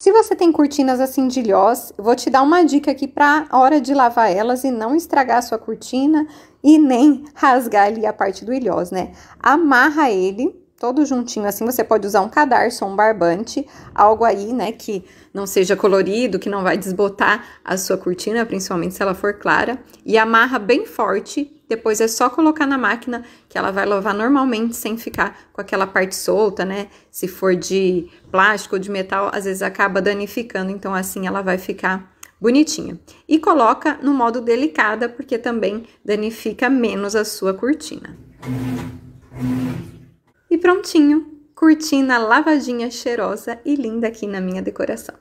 Se você tem cortinas assim de ilhós, vou te dar uma dica aqui para a hora de lavar elas e não estragar a sua cortina e nem rasgar ali a parte do ilhós, né? Amarra ele todo juntinho assim, você pode usar um cadarço ou um barbante, algo aí, né, que não seja colorido, que não vai desbotar a sua cortina, principalmente se ela for clara, e amarra bem forte. Depois é só colocar na máquina que ela vai lavar normalmente sem ficar com aquela parte solta, né? Se for de plástico ou de metal, às vezes acaba danificando, então assim ela vai ficar bonitinha. E coloca no modo delicada, porque também danifica menos a sua cortina. Música prontinho, cortina lavadinha, cheirosa e linda aqui na minha decoração.